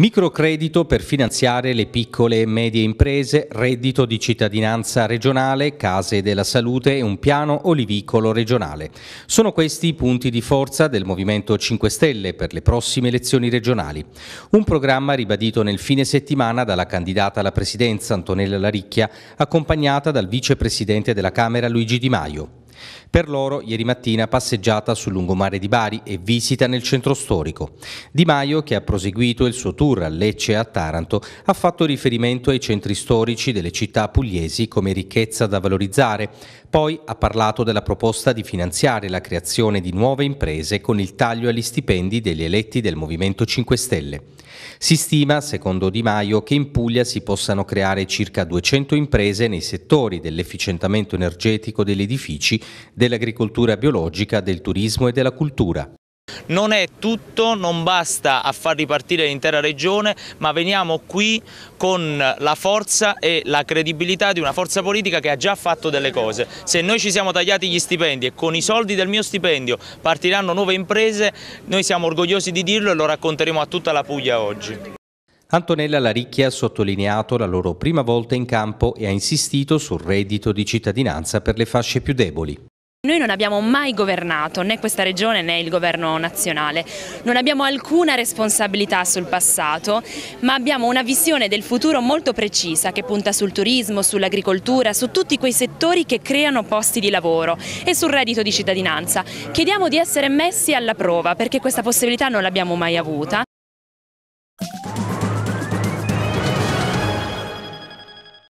Microcredito per finanziare le piccole e medie imprese, reddito di cittadinanza regionale, case della salute e un piano olivicolo regionale. Sono questi i punti di forza del Movimento 5 Stelle per le prossime elezioni regionali. Un programma ribadito nel fine settimana dalla candidata alla presidenza Antonella Laricchia, accompagnata dal vicepresidente della Camera Luigi Di Maio. Per loro ieri mattina passeggiata sul lungomare di Bari e visita nel centro storico. Di Maio, che ha proseguito il suo tour a Lecce e a Taranto, ha fatto riferimento ai centri storici delle città pugliesi come ricchezza da valorizzare, poi ha parlato della proposta di finanziare la creazione di nuove imprese con il taglio agli stipendi degli eletti del Movimento 5 Stelle. Si stima, secondo Di Maio, che in Puglia si possano creare circa 200 imprese nei settori dell'efficientamento energetico degli edifici, dell'agricoltura biologica, del turismo e della cultura non è tutto, non basta a far ripartire l'intera regione, ma veniamo qui con la forza e la credibilità di una forza politica che ha già fatto delle cose. Se noi ci siamo tagliati gli stipendi e con i soldi del mio stipendio partiranno nuove imprese, noi siamo orgogliosi di dirlo e lo racconteremo a tutta la Puglia oggi. Antonella Laricchia ha sottolineato la loro prima volta in campo e ha insistito sul reddito di cittadinanza per le fasce più deboli. Noi non abbiamo mai governato né questa regione né il governo nazionale, non abbiamo alcuna responsabilità sul passato, ma abbiamo una visione del futuro molto precisa che punta sul turismo, sull'agricoltura, su tutti quei settori che creano posti di lavoro e sul reddito di cittadinanza. Chiediamo di essere messi alla prova perché questa possibilità non l'abbiamo mai avuta.